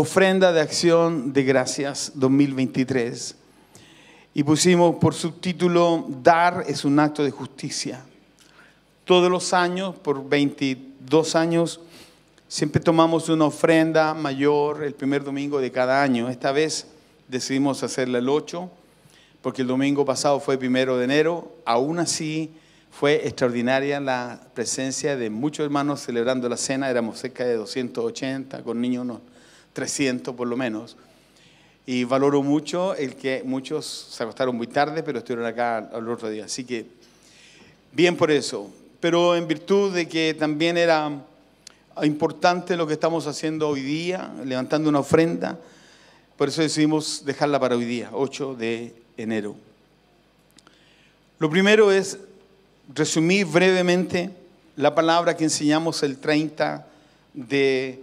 ofrenda de acción de gracias 2023. Y pusimos por subtítulo, dar es un acto de justicia. Todos los años, por 22 años, siempre tomamos una ofrenda mayor el primer domingo de cada año. Esta vez decidimos hacerla el 8, porque el domingo pasado fue primero de enero. Aún así, fue extraordinaria la presencia de muchos hermanos celebrando la cena. Éramos cerca de 280, con niños 300 por lo menos. Y valoro mucho el que muchos se acostaron muy tarde, pero estuvieron acá al otro día. Así que, bien por eso. Pero en virtud de que también era importante lo que estamos haciendo hoy día, levantando una ofrenda, por eso decidimos dejarla para hoy día, 8 de enero. Lo primero es resumir brevemente la palabra que enseñamos el 30 de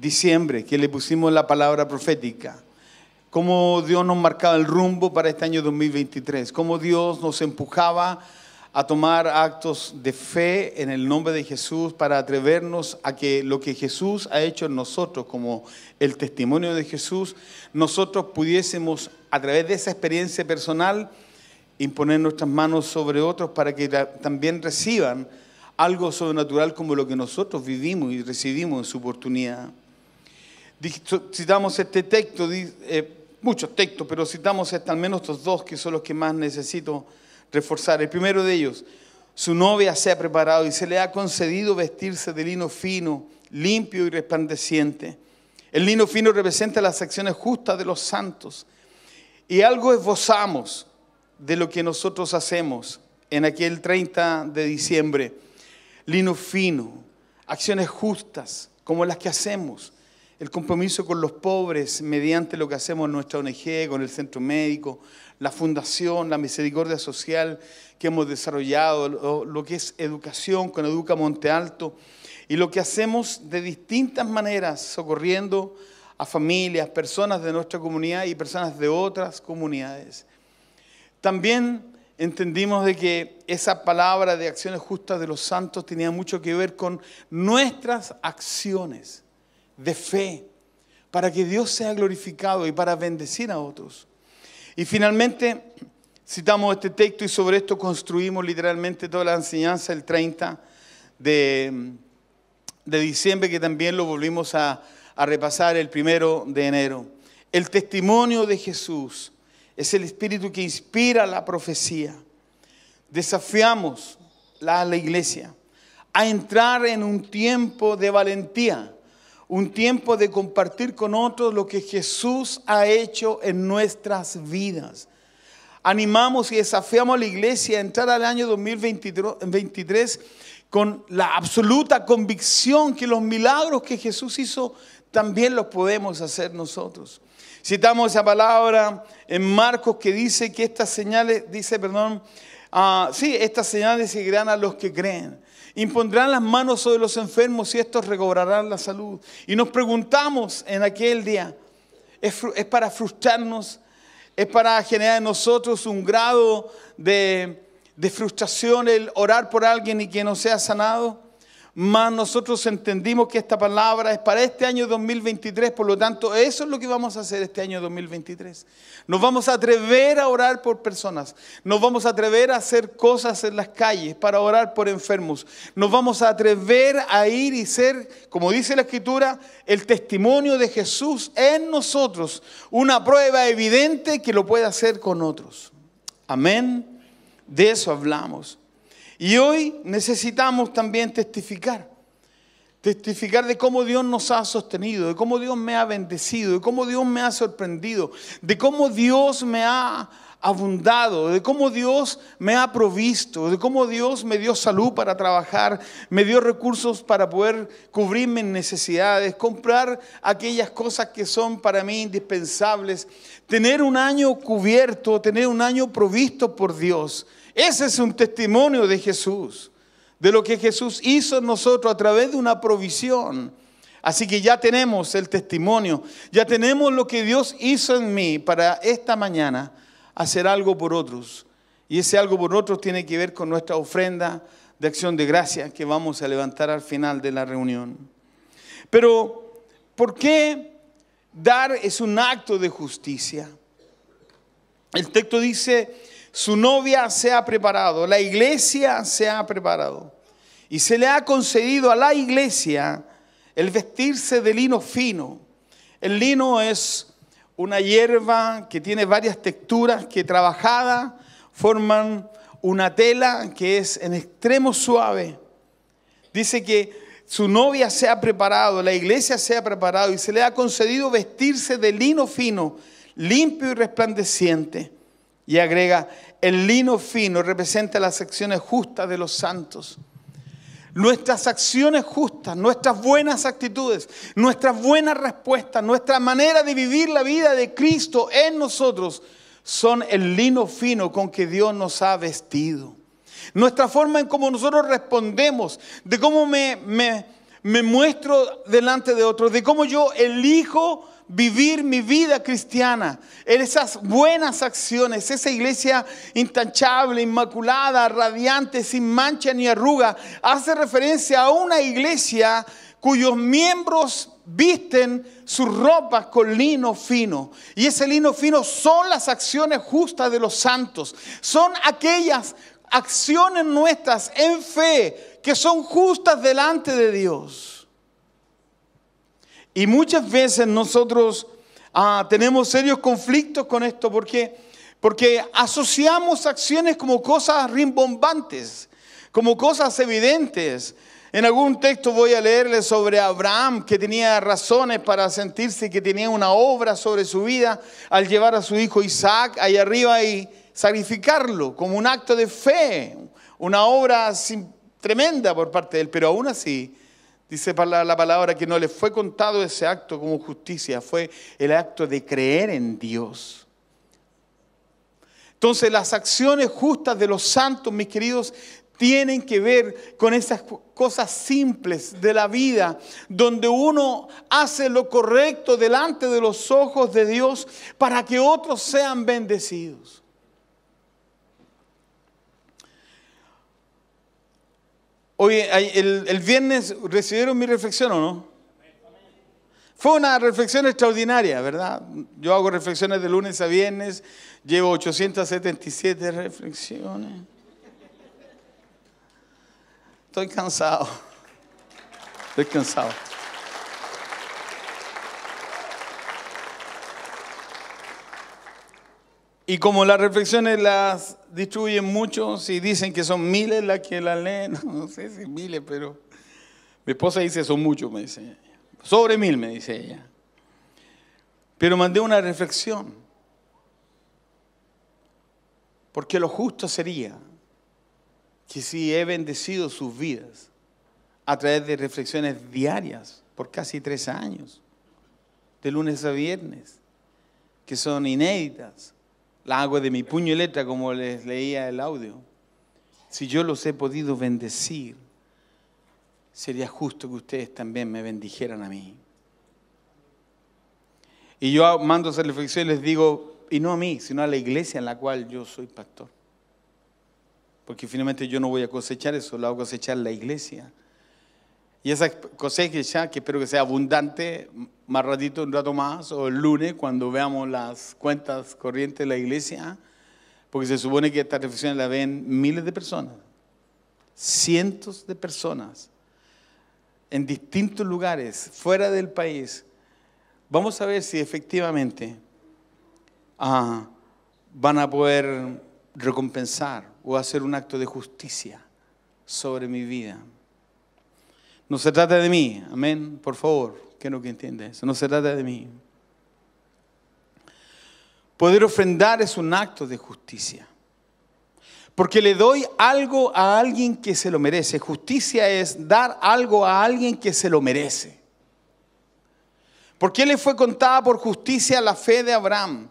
diciembre, que le pusimos la palabra profética, cómo Dios nos marcaba el rumbo para este año 2023, cómo Dios nos empujaba a tomar actos de fe en el nombre de Jesús para atrevernos a que lo que Jesús ha hecho en nosotros, como el testimonio de Jesús, nosotros pudiésemos a través de esa experiencia personal imponer nuestras manos sobre otros para que también reciban algo sobrenatural como lo que nosotros vivimos y recibimos en su oportunidad. Citamos este texto, eh, muchos textos, pero citamos al menos estos dos que son los que más necesito reforzar. El primero de ellos, su novia se ha preparado y se le ha concedido vestirse de lino fino, limpio y resplandeciente. El lino fino representa las acciones justas de los santos. Y algo esbozamos de lo que nosotros hacemos en aquel 30 de diciembre. Lino fino, acciones justas como las que hacemos el compromiso con los pobres mediante lo que hacemos en nuestra ONG, con el centro médico, la fundación, la misericordia social que hemos desarrollado, lo, que es educación con Educa Monte Alto y lo que hacemos de distintas maneras, socorriendo a familias, personas de nuestra comunidad y personas de otras comunidades. También entendimos de que esa palabra de acciones justas de los santos tenía mucho que ver con nuestras acciones de fe, para que Dios sea glorificado y para bendecir a otros. Y finalmente citamos este texto y sobre esto construimos literalmente toda la enseñanza el 30 de, diciembre, que también lo volvimos a, a repasar el primero de enero. El testimonio de Jesús es el espíritu que inspira la profecía. Desafiamos a la iglesia a entrar en un tiempo de valentía un tiempo de compartir con otros lo que Jesús ha hecho en nuestras vidas. Animamos y desafiamos a la iglesia a entrar al año 2023 con la absoluta convicción que los milagros que Jesús hizo también los podemos hacer nosotros. Citamos esa palabra en Marcos que dice que estas señales, dice, perdón, ah, sí, estas señales seguirán a los que creen impondrán las manos sobre los enfermos y estos recobrarán la salud. Y nos preguntamos en aquel día, ¿es, para frustrarnos? ¿Es para generar en nosotros un grado de, de frustración el orar por alguien y que no sea sanado? Mas nosotros entendimos que esta palabra es para este año 2023, por lo tanto, eso es lo que vamos a hacer este año 2023. Nos vamos a atrever a orar por personas, nos vamos a atrever a hacer cosas en las calles para orar por enfermos, nos vamos a atrever a ir y ser, como dice la Escritura, el testimonio de Jesús en nosotros, una prueba evidente que lo puede hacer con otros. Amén. De eso hablamos. Y hoy necesitamos también testificar. Testificar de cómo Dios nos ha sostenido, de cómo Dios me ha bendecido, de cómo Dios me ha sorprendido, de cómo Dios me ha abundado, de cómo Dios me ha provisto, de cómo Dios me dio salud para trabajar, me dio recursos para poder cubrir mis necesidades, comprar aquellas cosas que son para mí indispensables, tener un año cubierto, tener un año provisto por Dios. Ese es un testimonio de Jesús, de lo que Jesús hizo en nosotros a través de una provisión. Así que ya tenemos el testimonio, ya tenemos lo que Dios hizo en mí para esta mañana hacer algo por otros. Y ese algo por otros tiene que ver con nuestra ofrenda de acción de gracia que vamos a levantar al final de la reunión. Pero, ¿por qué dar es un acto de justicia? El texto dice, su novia se ha preparado, la iglesia se ha preparado. Y se le ha concedido a la iglesia el vestirse de lino fino. El lino es una hierba que tiene varias texturas que trabajada forman una tela que es en extremo suave. Dice que su novia se ha preparado, la iglesia se ha preparado y se le ha concedido vestirse de lino fino, limpio y resplandeciente. Y agrega, el lino fino representa las acciones justas de los santos. Nuestras acciones justas, nuestras buenas actitudes, nuestras buenas respuestas, nuestra manera de vivir la vida de Cristo en nosotros son el lino fino con que Dios nos ha vestido. Nuestra forma en cómo nosotros respondemos, de cómo me, me, me muestro delante de otros, de cómo yo elijo vivir mi vida cristiana, en esas buenas acciones, esa iglesia intachable, inmaculada, radiante, sin mancha ni arruga, hace referencia a una iglesia cuyos miembros visten sus ropas con lino fino. Y ese lino fino son las acciones justas de los santos, son aquellas acciones nuestras en fe que son justas delante de Dios. Y muchas veces nosotros ah, tenemos serios conflictos con esto porque, porque asociamos acciones como cosas rimbombantes, como cosas evidentes. En algún texto voy a leerle sobre Abraham, que tenía razones para sentirse que tenía una obra sobre su vida al llevar a su hijo Isaac ahí arriba y sacrificarlo como un acto de fe, una obra tremenda por parte de él, pero aún así Dice la, palabra que no le fue contado ese acto como justicia, fue el acto de creer en Dios. Entonces las acciones justas de los santos, mis queridos, tienen que ver con esas cosas simples de la vida, donde uno hace lo correcto delante de los ojos de Dios para que otros sean bendecidos. Oye, el, el viernes recibieron mi reflexión o no? Fue una reflexión extraordinaria, ¿verdad? Yo hago reflexiones de lunes a viernes, llevo 877 reflexiones. Estoy cansado. Estoy cansado. Y como las reflexiones las distribuyen mucho, y dicen que son miles las que la leen, no sé si miles, pero mi esposa dice son muchos, me dice ella. Sobre mil, me dice ella. Pero mandé una reflexión. Porque lo justo sería que si he bendecido sus vidas a través de reflexiones diarias por casi tres años, de lunes a viernes, que son inéditas, la hago de mi puño y letra como les leía el audio. Si yo los he podido bendecir, sería justo que ustedes también me bendijeran a mí. Y yo mando esa reflexión y les digo, y no a mí, sino a la iglesia en la cual yo soy pastor. Porque finalmente yo no voy a cosechar eso, lo hago cosechar la iglesia. Y esa cosecha que espero que sea abundante, más ratito, un rato más, o el lunes, cuando veamos las cuentas corrientes de la iglesia, porque se supone que esta reflexión la ven miles de personas, cientos de personas, en distintos lugares, fuera del país. Vamos a ver si efectivamente ah, van a poder recompensar o hacer un acto de justicia sobre mi vida. No se trata de mí, amén, por favor, quiero que entiendes? eso, no se trata de mí. Poder ofrendar es un acto de justicia, porque le doy algo a alguien que se lo merece. Justicia es dar algo a alguien que se lo merece. ¿Por qué le fue contada por justicia la fe de Abraham?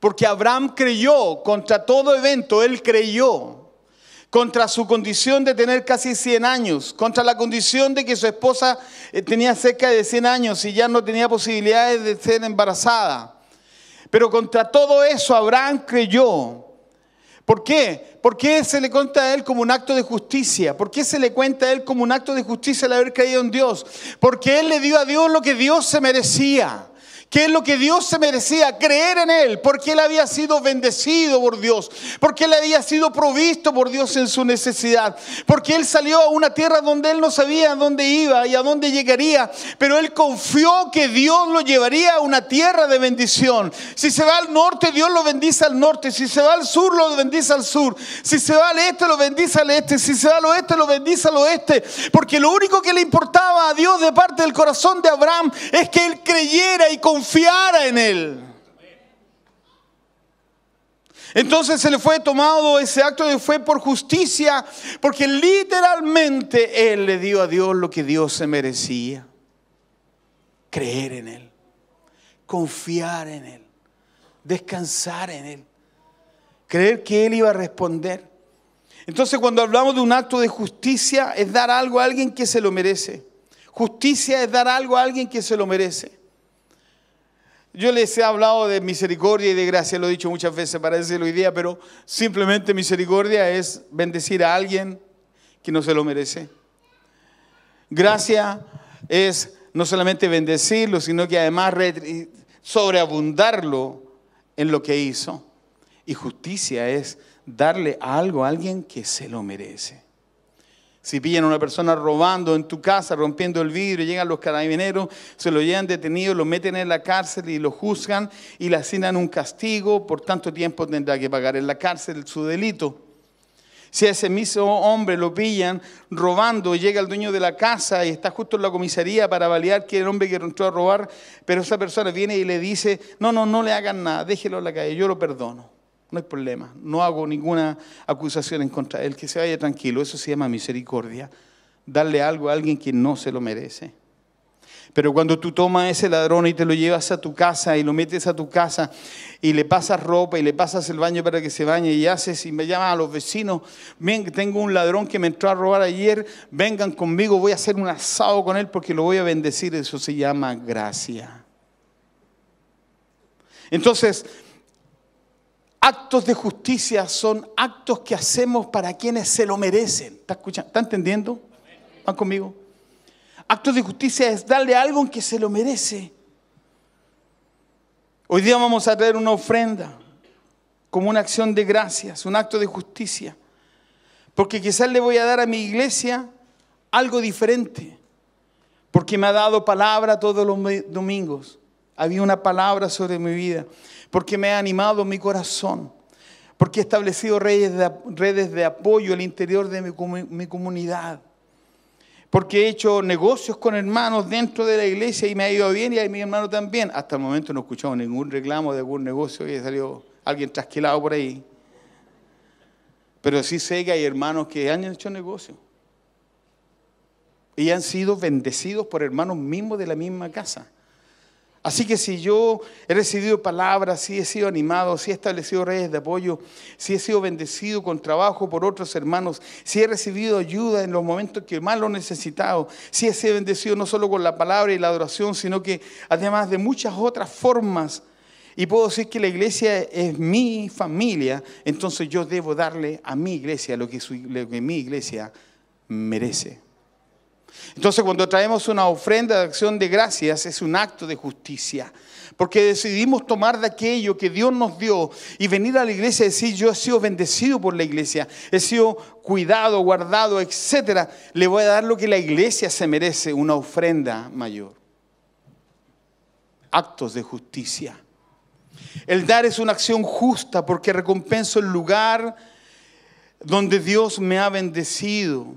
Porque Abraham creyó contra todo evento, él creyó contra su condición de tener casi 100 años, contra la condición de que su esposa eh, tenía cerca de 100 años y ya no tenía posibilidades de ser embarazada. Pero contra todo eso Abraham creyó. ¿Por qué? ¿Por qué se le cuenta a él como un acto de justicia? ¿Por qué se le cuenta a él como un acto de justicia el haber creído en Dios? Porque él le dio a Dios lo que Dios se merecía que es lo que Dios se merecía, creer en Él, porque Él había sido bendecido por Dios, porque Él había sido provisto por Dios en su necesidad, porque Él salió a una tierra donde Él no sabía a dónde iba y a dónde llegaría, pero Él confió que Dios lo llevaría a una tierra de bendición. Si se va al norte, Dios lo bendice al norte, si se va al sur, lo bendice al sur, si se va al este, lo bendice al este, si se va al oeste, lo bendice al oeste, porque lo único que le importaba a Dios de parte del corazón de Abraham es que Él creyera y confiara confiara en Él. Entonces se le fue tomado ese acto de fue por justicia, porque literalmente él le dio a Dios lo que Dios se merecía. Creer en Él, confiar en Él, descansar en Él, creer que Él iba a responder. Entonces cuando hablamos de un acto de justicia es dar algo a alguien que se lo merece. Justicia es dar algo a alguien que se lo merece. Yo les he hablado de misericordia y de gracia, lo he dicho muchas veces para decirlo hoy día, pero simplemente misericordia es bendecir a alguien que no se lo merece. Gracia es no solamente bendecirlo, sino que además sobreabundarlo en lo que hizo. Y justicia es darle algo a alguien que se lo merece. Si pillan a una persona robando en tu casa, rompiendo el vidrio, llegan los carabineros, se lo llevan detenido, lo meten en la cárcel y lo juzgan y le asignan un castigo, por tanto tiempo tendrá que pagar en la cárcel su delito. Si a ese mismo hombre lo pillan robando, llega el dueño de la casa y está justo en la comisaría para avaliar que el hombre que entró a robar, pero esa persona viene y le dice, no, no, no le hagan nada, déjelo en la calle, yo lo perdono. No hay problema. No hago ninguna acusación en contra de él. Que se vaya tranquilo. Eso se llama misericordia. Darle algo a alguien que no se lo merece. Pero cuando tú tomas a ese ladrón y te lo llevas a tu casa y lo metes a tu casa y le pasas ropa y le pasas el baño para que se bañe y haces y me llamas a los vecinos, bien, tengo un ladrón que me entró a robar ayer, vengan conmigo, voy a hacer un asado con él porque lo voy a bendecir, eso se llama gracia. Entonces, Actos de justicia son actos que hacemos para quienes se lo merecen. ¿Está, ¿Está entendiendo? ¿Van conmigo? Actos de justicia es darle algo algo que se lo merece. Hoy día vamos a traer una ofrenda como una acción de gracias, un acto de justicia. Porque quizás le voy a dar a mi iglesia algo diferente. Porque me ha dado palabra todos los domingos había una palabra sobre mi vida, porque me ha animado mi corazón, porque he establecido redes de, redes de apoyo al interior de mi, comunidad, porque he hecho negocios con hermanos dentro de la iglesia y me ha ido bien y a mi hermano también. Hasta el momento no escuchado ningún reclamo de algún negocio y salió alguien trasquilado por ahí. Pero sí sé que hay hermanos que han hecho negocios y han sido bendecidos por hermanos mismos de la misma casa. Así que si yo he recibido palabras, si he sido animado, si he establecido redes de apoyo, si he sido bendecido con trabajo por otros hermanos, si he recibido ayuda en los momentos que más lo he necesitado, si he sido bendecido no solo con la palabra y la adoración, sino que además de muchas otras formas, y puedo decir que la iglesia es mi familia, entonces yo debo darle a mi iglesia lo que, lo que mi iglesia merece. Entonces cuando traemos una ofrenda de acción de gracias es un acto de justicia, porque decidimos tomar de aquello que Dios nos dio y venir a la iglesia y decir, yo he sido bendecido por la iglesia, he sido cuidado, guardado, etc. Le voy a dar lo que la iglesia se merece, una ofrenda mayor. Actos de justicia. El dar es una acción justa porque recompenso el lugar donde Dios me ha bendecido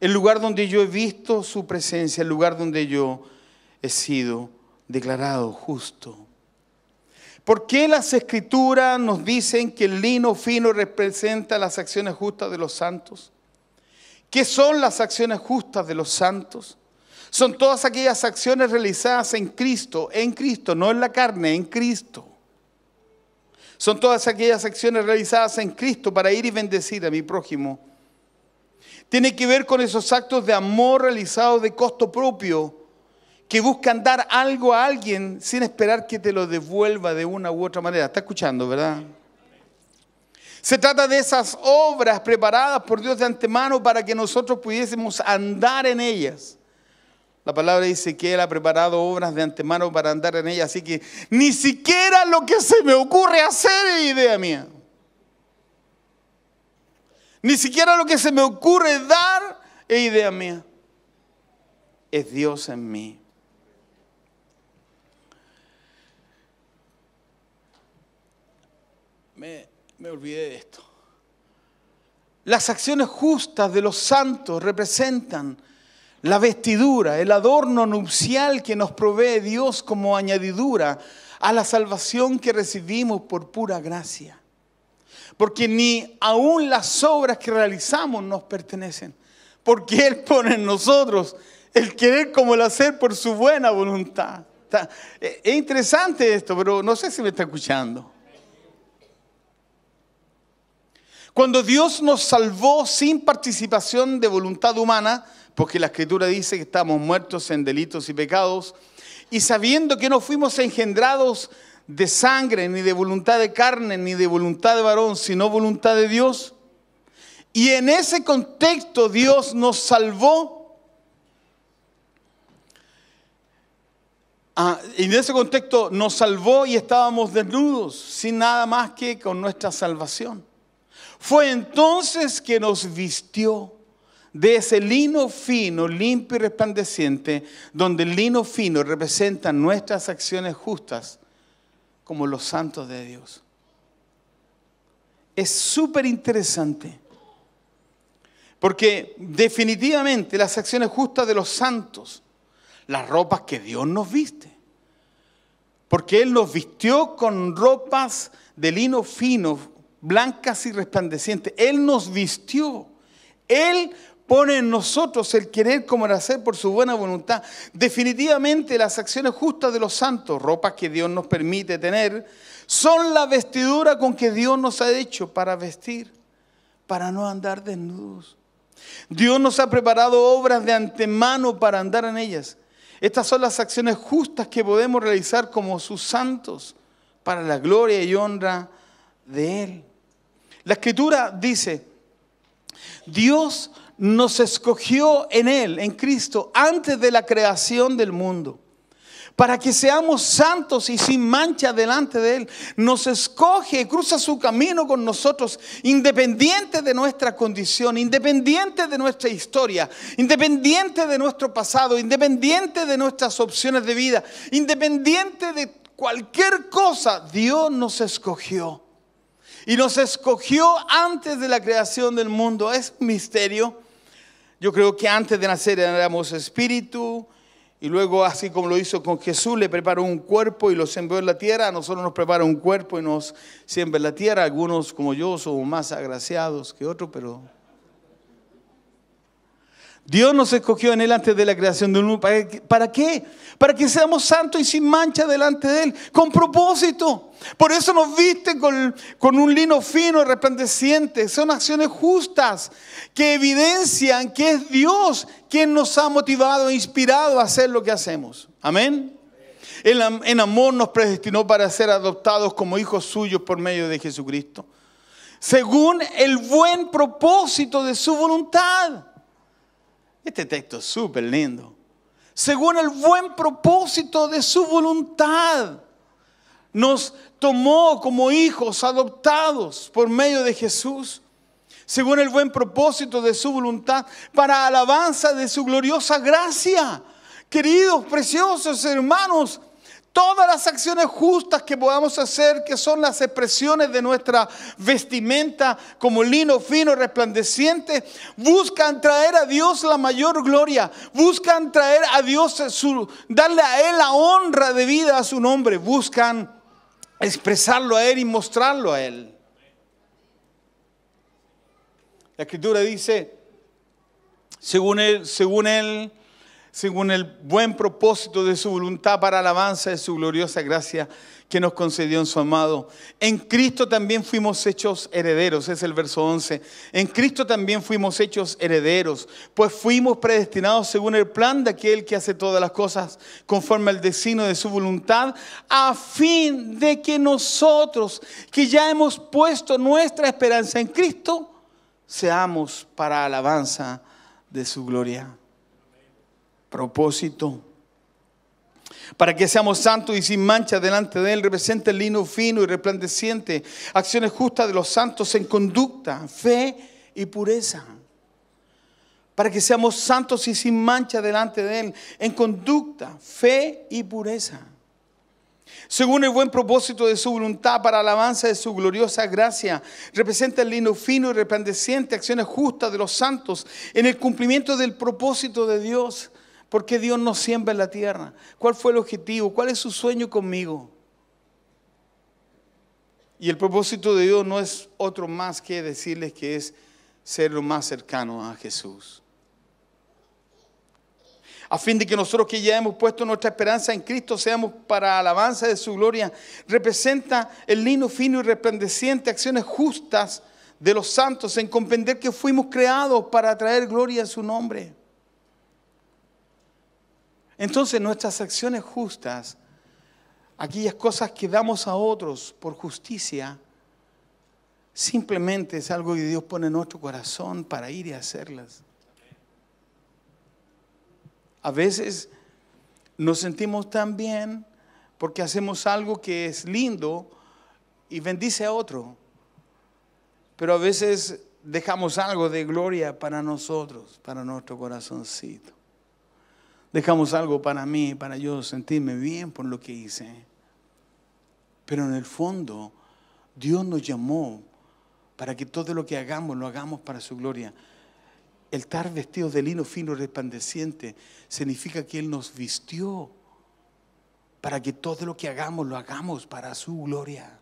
el lugar donde yo he visto su presencia, el lugar donde yo he sido declarado justo. ¿Por qué las escrituras nos dicen que el lino fino representa las acciones justas de los santos? ¿Qué son las acciones justas de los santos? Son todas aquellas acciones realizadas en Cristo, en Cristo, no en la carne, en Cristo. Son todas aquellas acciones realizadas en Cristo para ir y bendecir a mi prójimo tiene que ver con esos actos de amor realizados de costo propio que buscan dar algo a alguien sin esperar que te lo devuelva de una u otra manera. ¿Está escuchando, verdad? Se trata de esas obras preparadas por Dios de antemano para que nosotros pudiésemos andar en ellas. La palabra dice que Él ha preparado obras de antemano para andar en ellas, así que ni siquiera lo que se me ocurre hacer es idea mía. Ni siquiera lo que se me ocurre dar es idea mía. Es Dios en mí. Me, me olvidé de esto. Las acciones justas de los santos representan la vestidura, el adorno nupcial que nos provee Dios como añadidura a la salvación que recibimos por pura gracia porque ni aún las obras que realizamos nos pertenecen, porque Él pone en nosotros el querer como el hacer por su buena voluntad. E, es interesante esto, pero no sé si me está escuchando. Cuando Dios nos salvó sin participación de voluntad humana, porque la escritura dice que estamos muertos en delitos y pecados, y sabiendo que no fuimos engendrados de sangre, ni de voluntad de carne, ni de voluntad de varón, sino voluntad de Dios. Y en ese contexto Dios nos salvó. Y ah, en ese contexto nos salvó y estábamos desnudos, sin nada más que con nuestra salvación. Fue entonces que nos vistió de ese lino fino, limpio y resplandeciente, donde el lino fino representa nuestras acciones justas como los santos de Dios. Es súper interesante. Porque definitivamente las acciones justas de los santos, las ropas que Dios nos viste, porque Él nos vistió con ropas de lino fino, blancas y resplandecientes. Él nos vistió. Él pone en nosotros el querer como el hacer por su buena voluntad. Definitivamente las acciones justas de los santos, ropas que Dios nos permite tener, son la vestidura con que Dios nos ha hecho para vestir, para no andar desnudos. Dios nos ha preparado obras de antemano para andar en ellas. Estas son las acciones justas que podemos realizar como sus santos para la gloria y honra de Él. La escritura dice, Dios nos escogió en Él, en Cristo, antes de la creación del mundo, para que seamos santos y sin mancha delante de Él. Nos escoge, y cruza su camino con nosotros, independiente de nuestra condición, independiente de nuestra historia, independiente de nuestro pasado, independiente de nuestras opciones de vida, independiente de cualquier cosa, Dios nos escogió. Y nos escogió antes de la creación del mundo. Es un misterio. Yo creo que antes de nacer éramos espíritu y luego así como lo hizo con Jesús, le preparó un cuerpo y lo sembró en la tierra, a nosotros nos prepara un cuerpo y nos siembra en la tierra. Algunos como yo somos más agraciados que otros, pero Dios nos escogió en Él antes de la creación del mundo. ¿Para qué? Para que seamos santos y sin mancha delante de Él, con propósito. Por eso nos viste con, un lino fino y resplandeciente. Son acciones justas que evidencian que es Dios quien nos ha motivado e inspirado a hacer lo que hacemos. Amén. En, en amor nos predestinó para ser adoptados como hijos suyos por medio de Jesucristo, según el buen propósito de su voluntad este texto es súper lindo. Según el buen propósito de su voluntad, nos tomó como hijos adoptados por medio de Jesús, según el buen propósito de su voluntad, para alabanza de su gloriosa gracia. Queridos, preciosos hermanos, todas las acciones justas que podamos hacer, que son las expresiones de nuestra vestimenta como lino fino, resplandeciente, buscan traer a Dios la mayor gloria, buscan traer a Dios, darle a Él la honra de vida a su nombre, buscan expresarlo a Él y mostrarlo a Él. La escritura dice, según Él, según Él, según el buen propósito de su voluntad para alabanza de su gloriosa gracia que nos concedió en su amado. En Cristo también fuimos hechos herederos, es el verso 11. En Cristo también fuimos hechos herederos, pues fuimos predestinados según el plan de aquel que hace todas las cosas conforme al destino de su voluntad, a fin de que nosotros, que ya hemos puesto nuestra esperanza en Cristo, seamos para alabanza de su gloria propósito. Para que seamos santos y sin mancha delante de Él, representa el lino fino y resplandeciente, acciones justas de los santos en conducta, fe y pureza. Para que seamos santos y sin mancha delante de Él, en conducta, fe y pureza. Según el buen propósito de su voluntad para alabanza de su gloriosa gracia, representa el lino fino y resplandeciente, acciones justas de los santos en el cumplimiento del propósito de Dios ¿Por qué Dios nos siembra en la tierra? ¿Cuál fue el objetivo? ¿Cuál es su sueño conmigo? Y el propósito de Dios no es otro más que decirles que es ser lo más cercano a Jesús. A fin de que nosotros que ya hemos puesto nuestra esperanza en Cristo seamos para alabanza de su gloria. Representa el lino fino y resplandeciente, acciones justas de los santos en comprender que fuimos creados para traer gloria a su nombre. Entonces nuestras acciones justas, aquellas cosas que damos a otros por justicia, simplemente es algo que Dios pone en nuestro corazón para ir y hacerlas. A veces nos sentimos tan bien porque hacemos algo que es lindo y bendice a otro, pero a veces dejamos algo de gloria para nosotros, para nuestro corazoncito dejamos algo para mí, para yo sentirme bien por lo que hice. Pero en el fondo, Dios nos llamó para que todo lo que hagamos lo hagamos para su gloria. El estar vestido de lino fino resplandeciente significa que Él nos vistió para que todo lo que hagamos lo hagamos para su gloria.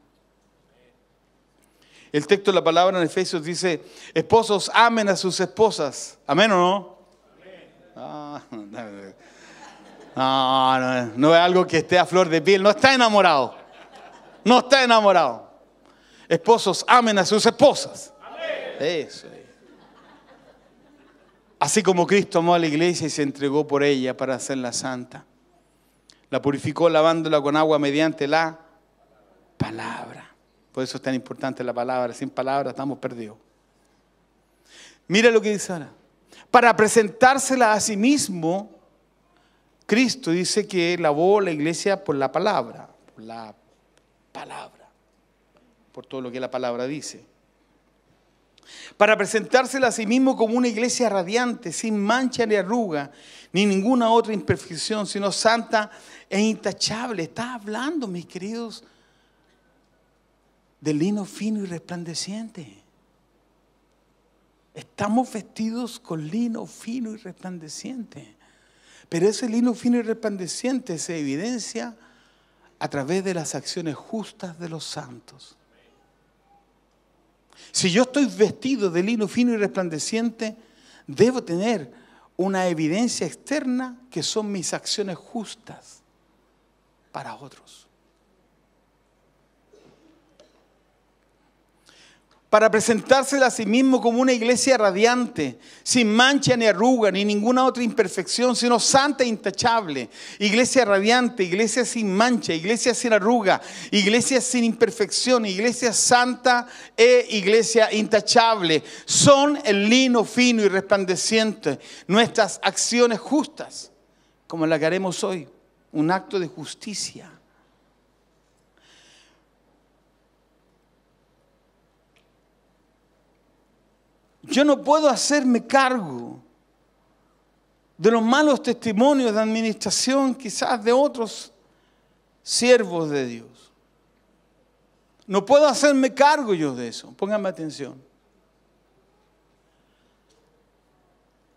El texto de la palabra en Efesios dice, esposos amen a sus esposas. ¿Amén o no? Ah, No, no, es algo que esté a flor de piel, no está enamorado. No está enamorado. Esposos, amen a sus esposas. Eso es. Así como Cristo amó a la iglesia y se entregó por ella para hacerla santa. La purificó lavándola con agua mediante la palabra. Por eso es tan importante la palabra. Sin palabra estamos perdidos. Mira lo que dice ahora. Para presentársela a sí mismo Cristo dice que lavó la iglesia por la palabra, por la palabra, por todo lo que la palabra dice. Para presentársela a sí mismo como una iglesia radiante, sin mancha ni arruga, ni ninguna otra imperfección, sino santa e intachable. Está hablando, mis queridos, de lino fino y resplandeciente. Estamos vestidos con lino fino y resplandeciente. Pero ese lino fino y resplandeciente se evidencia a través de las acciones justas de los santos. Si yo estoy vestido de lino fino y resplandeciente, debo tener una evidencia externa que son mis acciones justas para otros. para presentársela a sí mismo como una iglesia radiante, sin mancha ni arruga, ni ninguna otra imperfección, sino santa e intachable. Iglesia radiante, iglesia sin mancha, iglesia sin arruga, iglesia sin imperfección, iglesia santa e iglesia intachable. Son el lino fino y resplandeciente, nuestras acciones justas, como la que haremos hoy, un acto de justicia Yo no puedo hacerme cargo de los malos testimonios de administración quizás de otros siervos de Dios. No puedo hacerme cargo yo de eso. Pónganme atención.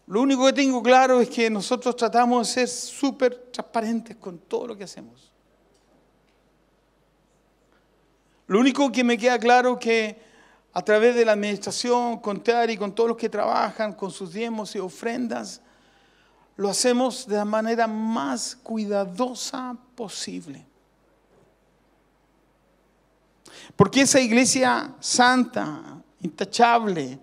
Lo único que tengo claro es que nosotros tratamos de ser súper transparentes con todo lo que hacemos. Lo único que me queda claro es que a través de la administración, con y con todos los que trabajan, con sus diemos y ofrendas, lo hacemos de la manera más cuidadosa posible. Porque esa iglesia santa, intachable,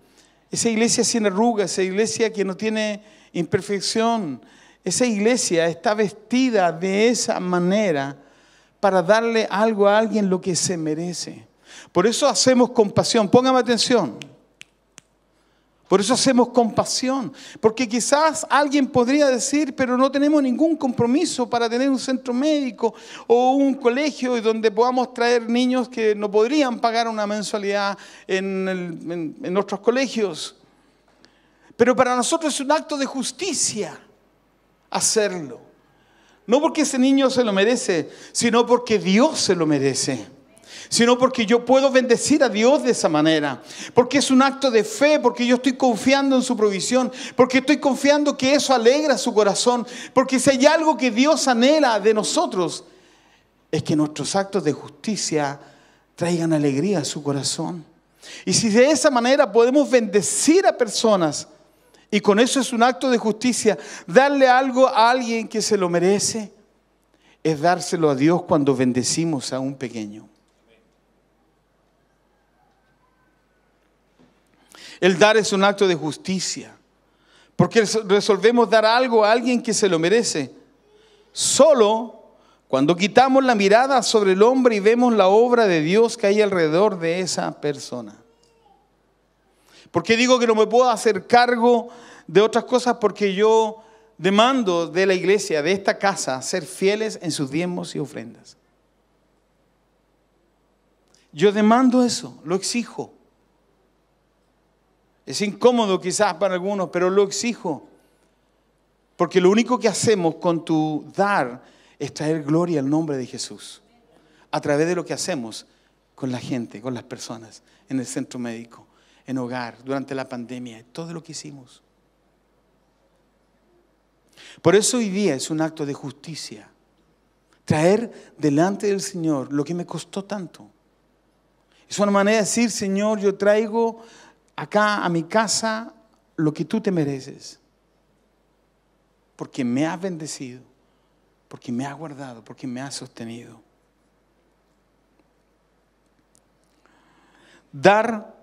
esa iglesia sin arrugas, esa iglesia que no tiene imperfección, esa iglesia está vestida de esa manera para darle algo a alguien lo que se merece. Por eso hacemos compasión. Póngame atención. Por eso hacemos compasión. Porque quizás alguien podría decir, pero no tenemos ningún compromiso para tener un centro médico o un colegio donde podamos traer niños que no podrían pagar una mensualidad en, nuestros colegios. Pero para nosotros es un acto de justicia hacerlo. No porque ese niño se lo merece, sino porque Dios se lo merece sino porque yo puedo bendecir a Dios de esa manera, porque es un acto de fe, porque yo estoy confiando en su provisión, porque estoy confiando que eso alegra su corazón, porque si hay algo que Dios anhela de nosotros, es que nuestros actos de justicia traigan alegría a su corazón. Y si de esa manera podemos bendecir a personas, y con eso es un acto de justicia, darle algo a alguien que se lo merece, es dárselo a Dios cuando bendecimos a un pequeño. El dar es un acto de justicia. Porque resolvemos dar algo a alguien que se lo merece. Solo cuando quitamos la mirada sobre el hombre y vemos la obra de Dios que hay alrededor de esa persona. ¿Por qué digo que no me puedo hacer cargo de otras cosas? Porque yo demando de la iglesia, de esta casa, ser fieles en sus diezmos y ofrendas. Yo demando eso, lo exijo. Es incómodo quizás para algunos, pero lo exijo. Porque lo único que hacemos con tu dar es traer gloria al nombre de Jesús. A través de lo que hacemos con la gente, con las personas, en el centro médico, en hogar, durante la pandemia, todo lo que hicimos. Por eso hoy día es un acto de justicia. Traer delante del Señor lo que me costó tanto. Es una manera de decir, Señor, yo traigo acá a mi casa lo que tú te mereces, porque me has bendecido, porque me has guardado, porque me has sostenido. Dar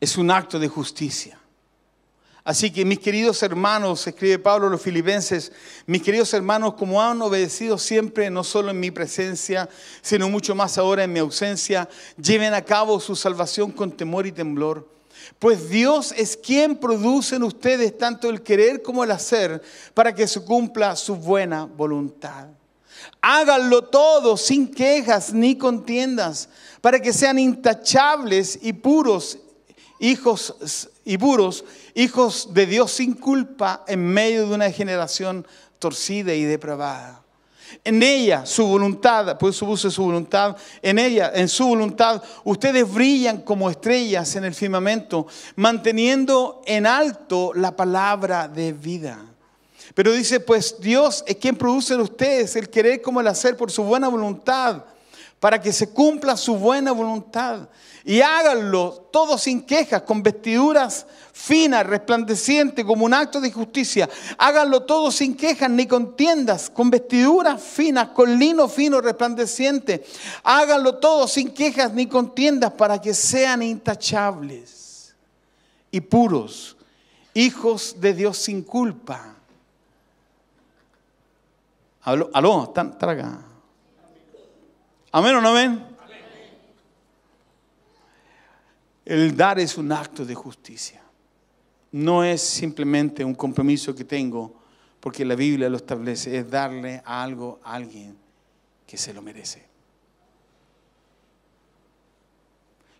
es un acto de justicia. Así que mis queridos hermanos, escribe Pablo a los filipenses, mis queridos hermanos, como han obedecido siempre, no solo en mi presencia, sino mucho más ahora en mi ausencia, lleven a cabo su salvación con temor y temblor. Pues Dios es quien produce en ustedes tanto el querer como el hacer para que se cumpla su buena voluntad. Háganlo todo sin quejas ni contiendas, para que sean intachables y puros hijos y puros, hijos de Dios sin culpa en medio de una generación torcida y depravada. En ella, su voluntad, pues supuse su voluntad, en ella, en su voluntad, ustedes brillan como estrellas en el firmamento, manteniendo en alto la palabra de vida. Pero dice, pues Dios es quien produce en ustedes el querer como el hacer por su buena voluntad para que se cumpla su buena voluntad. Y háganlo todo sin quejas, con vestiduras finas, resplandecientes, como un acto de justicia. Háganlo todo sin quejas ni contiendas, con vestiduras finas, con lino fino, resplandeciente. Háganlo todo sin quejas ni contiendas, para que sean intachables y puros, hijos de Dios sin culpa. Aló, aló, están acá. ¿Amén o no ven? El dar es un acto de justicia. No es simplemente un compromiso que tengo porque la Biblia lo establece, es darle a algo a alguien que se lo merece.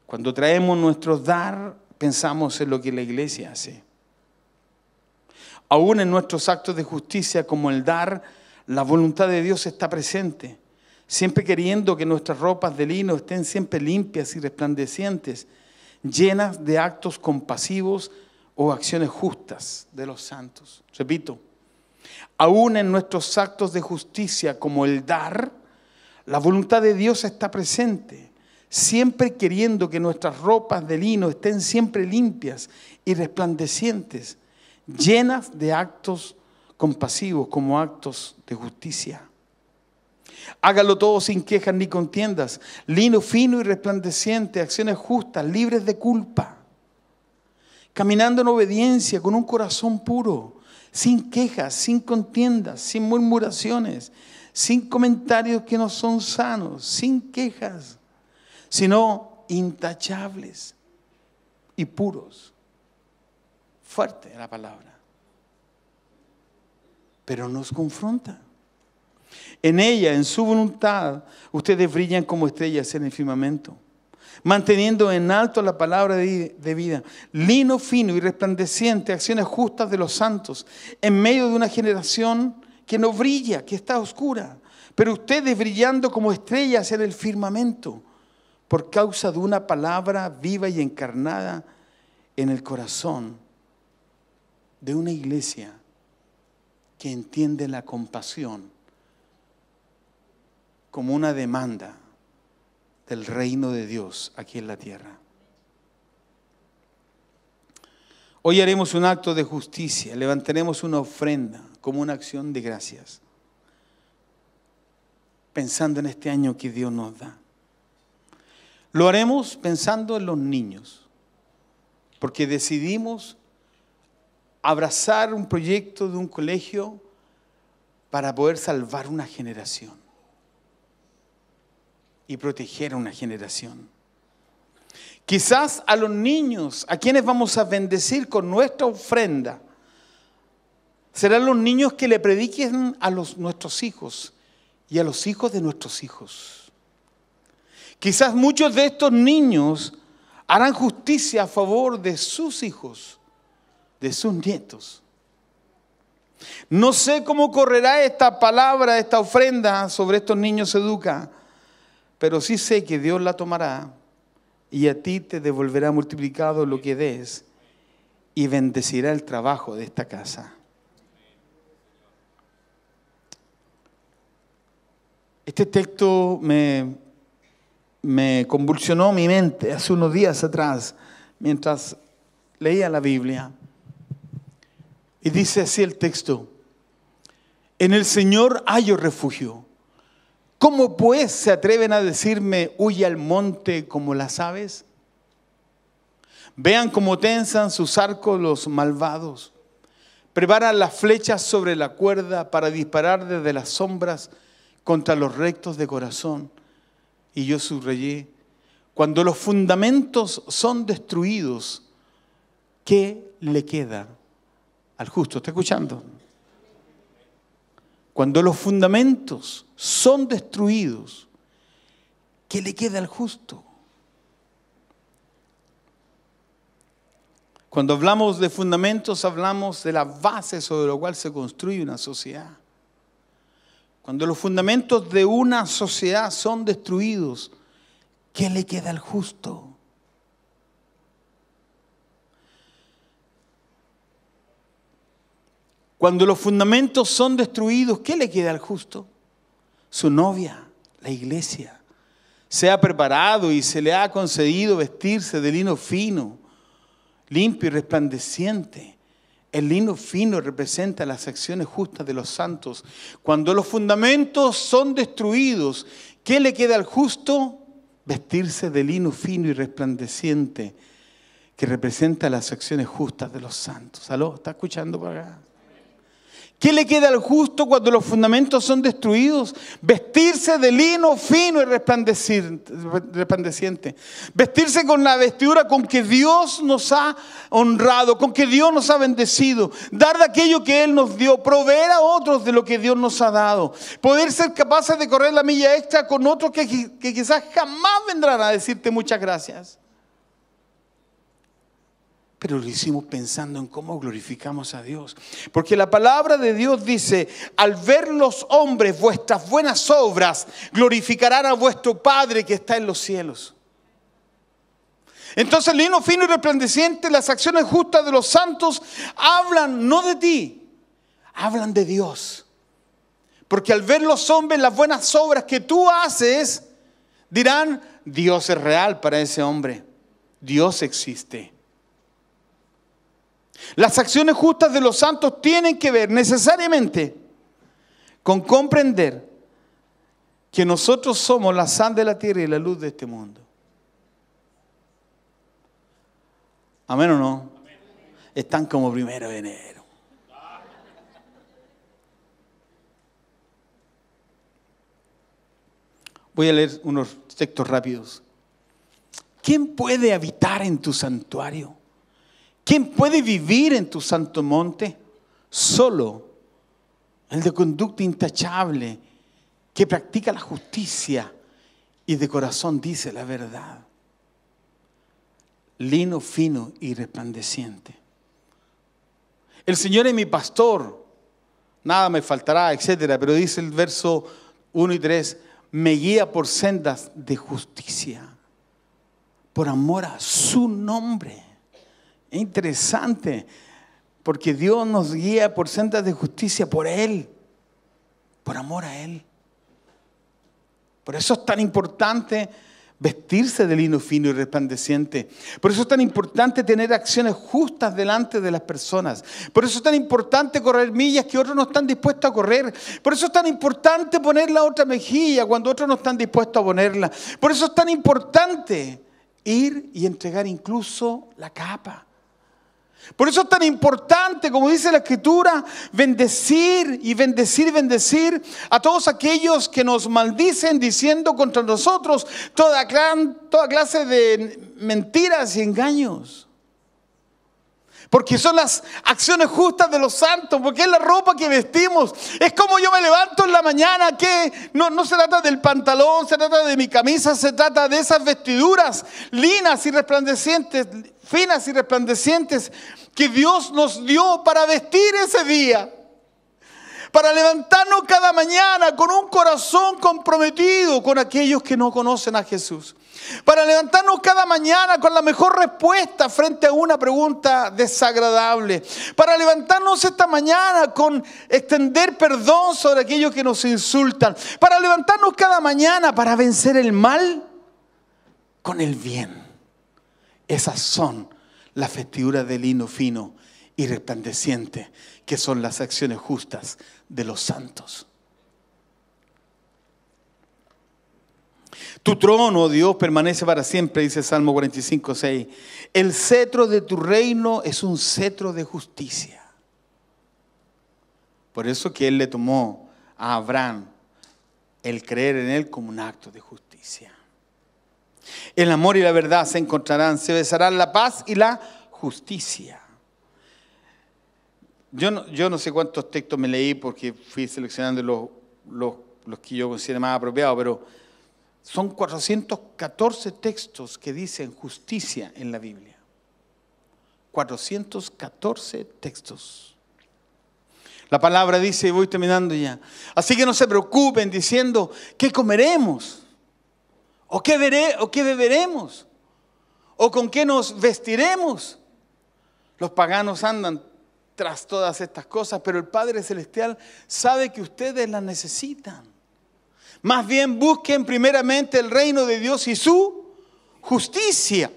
Cuando traemos nuestro dar, pensamos en lo que la iglesia hace. Aún en nuestros actos de justicia como el dar, la voluntad de Dios está presente siempre queriendo que nuestras ropas de lino estén siempre limpias y resplandecientes, llenas de actos compasivos o acciones justas de los santos. Repito, aún en nuestros actos de justicia como el dar, la voluntad de Dios está presente, siempre queriendo que nuestras ropas de lino estén siempre limpias y resplandecientes, llenas de actos compasivos como actos de justicia. Hágalo todo sin quejas ni contiendas. Lino fino y resplandeciente, acciones justas, libres de culpa. Caminando en obediencia, con un corazón puro, sin quejas, sin contiendas, sin murmuraciones, sin comentarios que no son sanos, sin quejas, sino intachables y puros. Fuerte la palabra. Pero nos confronta. En ella, en su voluntad, ustedes brillan como estrellas en el firmamento, manteniendo en alto la palabra de vida, lino fino y resplandeciente, acciones justas de los santos, en medio de una generación que no brilla, que está oscura, pero ustedes brillando como estrellas en el firmamento, por causa de una palabra viva y encarnada en el corazón de una iglesia que entiende la compasión como una demanda del reino de Dios aquí en la tierra. Hoy haremos un acto de justicia, levantaremos una ofrenda como una acción de gracias, pensando en este año que Dios nos da. Lo haremos pensando en los niños, porque decidimos abrazar un proyecto de un colegio para poder salvar una generación y proteger a una generación. Quizás a los niños, a quienes vamos a bendecir con nuestra ofrenda, serán los niños que le prediquen a los, nuestros hijos y a los hijos de nuestros hijos. Quizás muchos de estos niños harán justicia a favor de sus hijos, de sus nietos. No sé cómo correrá esta palabra, esta ofrenda sobre estos niños educa pero sí sé que Dios la tomará y a ti te devolverá multiplicado lo que des y bendecirá el trabajo de esta casa. Este texto me, convulsionó mi mente hace unos días atrás mientras leía la Biblia. Y dice así el texto, en el Señor hay refugio ¿Cómo pues se atreven a decirme, huye al monte como las aves? Vean cómo tensan sus arcos los malvados. Preparan las flechas sobre la cuerda para disparar desde las sombras contra los rectos de corazón. Y yo subrayé, cuando los fundamentos son destruidos, ¿qué le queda al justo? ¿Está escuchando? Cuando los fundamentos son destruidos, ¿qué le queda al justo? Cuando hablamos de fundamentos, hablamos de la base sobre la cual se construye una sociedad. Cuando los fundamentos de una sociedad son destruidos, ¿qué le queda al justo? Cuando los fundamentos son destruidos, ¿qué le queda al justo? Su novia, la iglesia. Se ha preparado y se le ha concedido vestirse de lino fino, limpio y resplandeciente. El lino fino representa las acciones justas de los santos. Cuando los fundamentos son destruidos, ¿qué le queda al justo? Vestirse de lino fino y resplandeciente, que representa las acciones justas de los santos. ¿Aló? ¿Está escuchando por acá? ¿Qué le queda al justo cuando los fundamentos son destruidos? Vestirse de lino fino y resplandeciente. Vestirse con la vestidura con que Dios nos ha honrado, con que Dios nos ha bendecido. Dar de aquello que Él nos dio. Proveer a otros de lo que Dios nos ha dado. Poder ser capaces de correr la milla extra con otros que, quizás jamás vendrán a decirte muchas gracias pero lo hicimos pensando en cómo glorificamos a Dios. Porque la palabra de Dios dice, al ver los hombres vuestras buenas obras, glorificarán a vuestro Padre que está en los cielos. Entonces, lino fino y resplandeciente, las acciones justas de los santos hablan no de ti, hablan de Dios. Porque al ver los hombres las buenas obras que tú haces, dirán, Dios es real para ese hombre, Dios existe. Las acciones justas de los santos tienen que ver necesariamente con comprender que nosotros somos la sangre de la tierra y la luz de este mundo. Amén o no. Están como primero de enero. Voy a leer unos textos rápidos. ¿Quién puede habitar en tu santuario? ¿Quién puede vivir en tu santo monte? Solo el de conducta intachable, que practica la justicia y de corazón dice la verdad. Lino fino y resplandeciente. El Señor es mi pastor, nada me faltará, etc pero dice el verso 1 y 3, me guía por sendas de justicia, por amor a su nombre. Es Interesante, porque Dios nos guía por sendas de justicia, por Él, por amor a Él. Por eso es tan importante vestirse de lino fino y resplandeciente. Por eso es tan importante tener acciones justas delante de las personas. Por eso es tan importante correr millas que otros no están dispuestos a correr. Por eso es tan importante poner la otra mejilla cuando otros no están dispuestos a ponerla. Por eso es tan importante ir y entregar incluso la capa. Por eso es tan importante, como dice la Escritura, bendecir y bendecir y bendecir a todos aquellos que nos maldicen diciendo contra nosotros toda, clase de mentiras y engaños. Porque son las acciones justas de los santos, porque es la ropa que vestimos. Es como yo me levanto en la mañana, que no, no se trata del pantalón, se trata de mi camisa, se trata de esas vestiduras linas y resplandecientes finas y resplandecientes que Dios nos dio para vestir ese día, para levantarnos cada mañana con un corazón comprometido con aquellos que no conocen a Jesús, para levantarnos cada mañana con la mejor respuesta frente a una pregunta desagradable, para levantarnos esta mañana con extender perdón sobre aquellos que nos insultan, para levantarnos cada mañana para vencer el mal con el bien esas son las vestiduras del hino fino y resplandeciente, que son las acciones justas de los santos. Tu trono, oh Dios, permanece para siempre, dice Salmo 45, 6. El cetro de tu reino es un cetro de justicia. Por eso que Él le tomó a Abraham el creer en Él como un acto de justicia. El amor y la verdad se encontrarán, se besarán la paz y la justicia. Yo no, yo no sé cuántos textos me leí porque fui seleccionando los, que yo considero más apropiados, pero son 414 textos que dicen justicia en la Biblia. 414 textos. La palabra dice, y voy terminando ya, así que no se preocupen diciendo, ¿qué comeremos? ¿O qué, ¿O beberemos? ¿O con qué nos vestiremos? Los paganos andan tras todas estas cosas, pero el Padre Celestial sabe que ustedes las necesitan. Más bien busquen primeramente el reino de Dios y su justicia.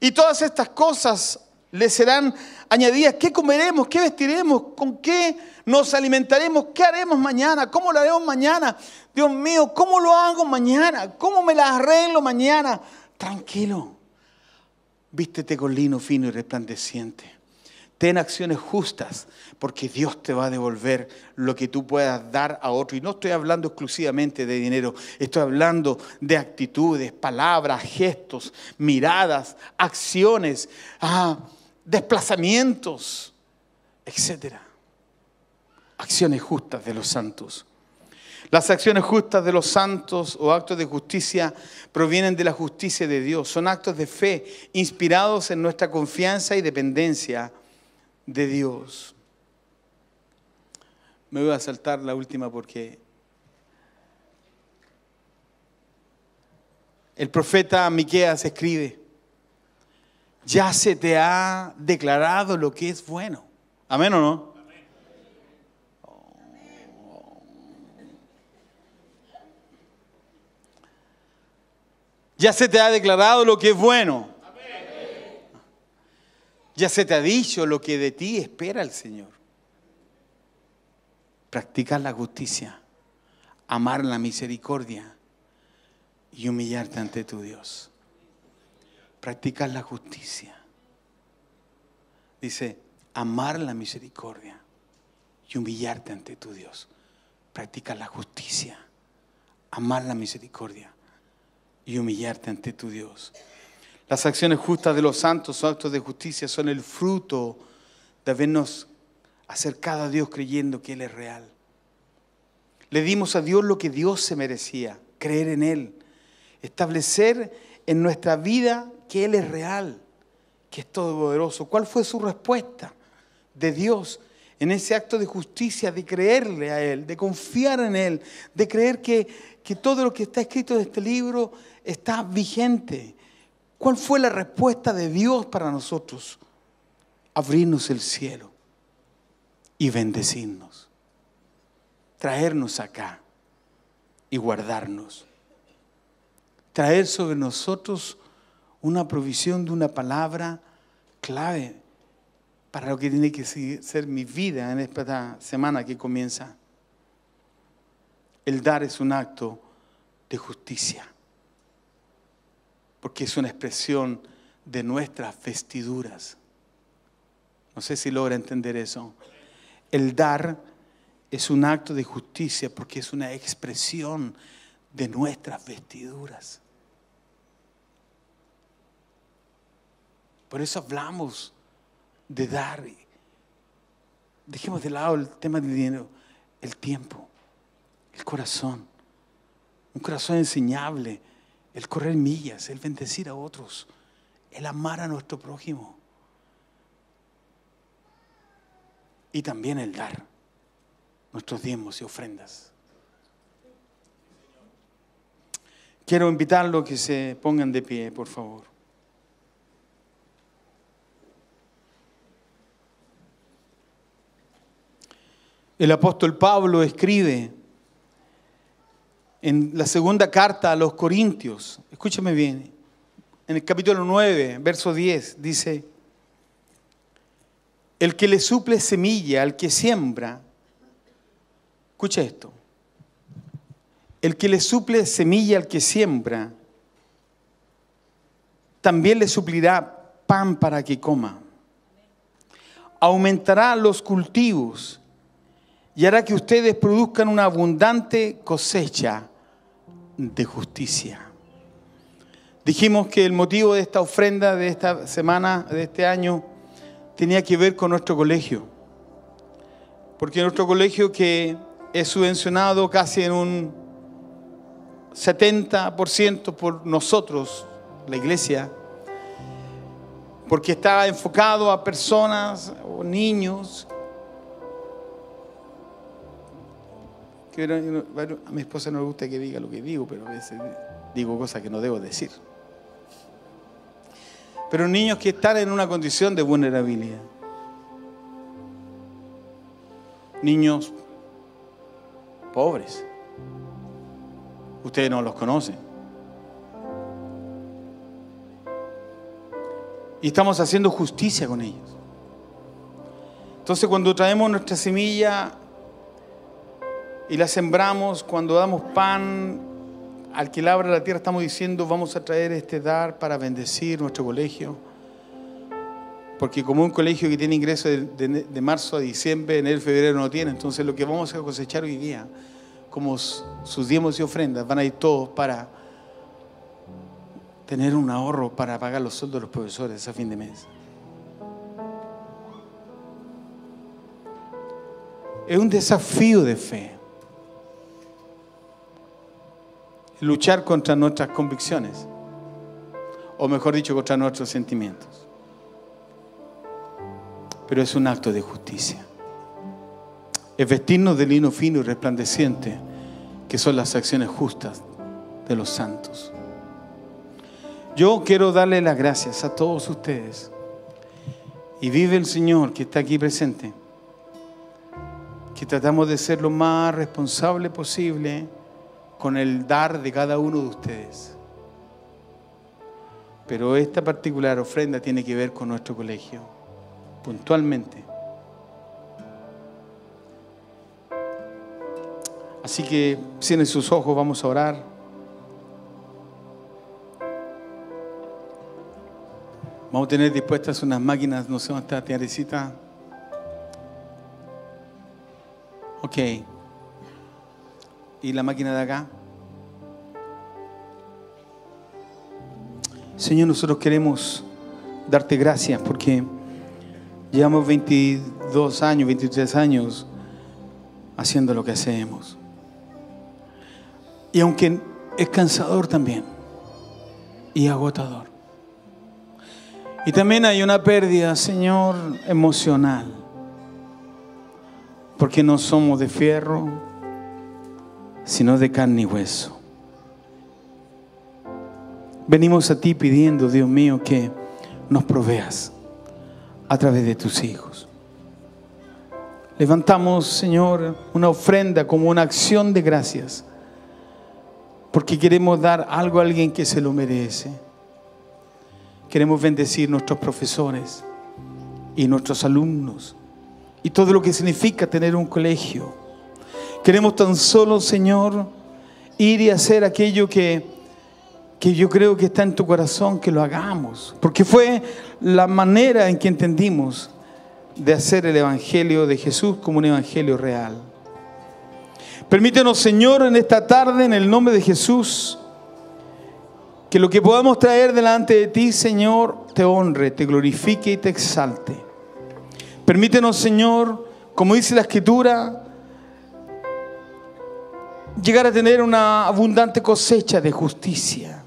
Y todas estas cosas le serán añadidas, ¿qué comeremos? ¿Qué vestiremos? ¿Con qué nos alimentaremos? ¿Qué haremos mañana? ¿Cómo lo haremos mañana? Dios mío, ¿cómo lo hago mañana? ¿Cómo me la arreglo mañana? Tranquilo. Vístete con lino fino y resplandeciente. Ten acciones justas, porque Dios te va a devolver lo que tú puedas dar a otro. Y no estoy hablando exclusivamente de dinero, estoy hablando de actitudes, palabras, gestos, miradas, acciones. Ah, desplazamientos, etc. Acciones justas de los santos. Las acciones justas de los santos o actos de justicia provienen de la justicia de Dios. Son actos de fe inspirados en nuestra confianza y dependencia de Dios. Me voy a saltar la última porque el profeta Miqueas escribe ya se te ha declarado lo que es bueno. Amén o no. Ya se te ha declarado lo que es bueno. Ya se te ha dicho lo que de ti espera el Señor. Practicar la justicia, amar la misericordia y humillarte ante tu Dios. Practicar la justicia. Dice, amar la misericordia y humillarte ante tu Dios. Practica la justicia, amar la misericordia y humillarte ante tu Dios. Las acciones justas de los santos, actos de justicia, son el fruto de habernos acercado a Dios creyendo que Él es real. Le dimos a Dios lo que Dios se merecía, creer en Él, establecer en nuestra vida que Él es real, que es todopoderoso. ¿Cuál fue su respuesta de Dios en ese acto de justicia, de creerle a Él, de confiar en Él, de creer que, que todo lo que está escrito en este libro está vigente? ¿Cuál fue la respuesta de Dios para nosotros? Abrirnos el cielo y bendecirnos, traernos acá y guardarnos traer sobre nosotros una provisión de una palabra clave para lo que tiene que ser mi vida en esta semana que comienza. El dar es un acto de justicia, porque es una expresión de nuestras vestiduras. No sé si logra entender eso. El dar es un acto de justicia porque es una expresión de nuestras vestiduras. Por eso hablamos de dar. Dejemos de lado el tema del dinero, el tiempo, el corazón. Un corazón enseñable, el correr millas, el bendecir a otros, el amar a nuestro prójimo. Y también el dar nuestros diezmos y ofrendas. Quiero invitarlo a que se pongan de pie, por favor. El apóstol Pablo escribe en la segunda carta a los Corintios, escúchame bien, en el capítulo 9, verso 10, dice, el que le suple semilla al que siembra, escucha esto, el que le suple semilla al que siembra, también le suplirá pan para que coma. Aumentará los cultivos y hará que ustedes produzcan una abundante cosecha de justicia. Dijimos que el motivo de esta ofrenda de esta semana, de este año, tenía que ver con nuestro colegio. Porque nuestro colegio que es subvencionado casi en un 70% por nosotros, la iglesia, porque está enfocado a personas o niños a mi esposa no le gusta que diga lo que digo, pero a veces digo cosas que no debo decir. Pero niños que están en una condición de vulnerabilidad. Niños pobres. Ustedes no los conocen. Y estamos haciendo justicia con ellos. Entonces cuando traemos nuestra semilla y la sembramos, cuando damos pan al que labra la tierra, estamos diciendo, vamos a traer este dar para bendecir nuestro colegio. Porque como un colegio que tiene ingresos de, marzo a diciembre, en el febrero no tiene, entonces lo que vamos a cosechar hoy día, como sus diezmos y ofrendas, van a ir todos para tener un ahorro para pagar los sueldos de los profesores a fin de mes. Es un desafío de fe. luchar contra nuestras convicciones, o mejor dicho, contra nuestros sentimientos. Pero es un acto de justicia. Es vestirnos de lino fino y resplandeciente, que son las acciones justas de los santos. Yo quiero darle las gracias a todos ustedes. Y vive el Señor que está aquí presente. Que tratamos de ser lo más responsable posible con el dar de cada uno de ustedes. Pero esta particular ofrenda tiene que ver con nuestro colegio, puntualmente. Así que cierren sus ojos, vamos a orar. Vamos a tener dispuestas unas máquinas, no sé dónde está ok Ok y la máquina de acá. Señor, nosotros queremos darte gracias porque llevamos 22 años, 23 años haciendo lo que hacemos. Y aunque es cansador también y agotador. Y también hay una pérdida, Señor, emocional. Porque no somos de fierro, sino de carne y hueso. Venimos a ti pidiendo, Dios mío, que nos proveas a través de tus hijos. Levantamos, Señor, una ofrenda como una acción de gracias, porque queremos dar algo a alguien que se lo merece. Queremos bendecir nuestros profesores y nuestros alumnos y todo lo que significa tener un colegio Queremos tan solo, Señor, ir y hacer aquello que, yo creo que está en tu corazón, que lo hagamos. Porque fue la manera en que entendimos de hacer el Evangelio de Jesús como un Evangelio real. Permítenos, Señor, en esta tarde, en el nombre de Jesús, que lo que podamos traer delante de ti, Señor, te honre, te glorifique y te exalte. Permítenos, Señor, como dice la Escritura, llegar a tener una abundante cosecha de justicia.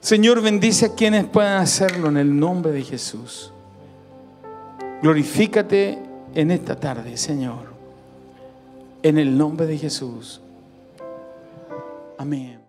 Señor, bendice a quienes puedan hacerlo en el nombre de Jesús. Glorifícate en esta tarde, Señor. En el nombre de Jesús. Amén.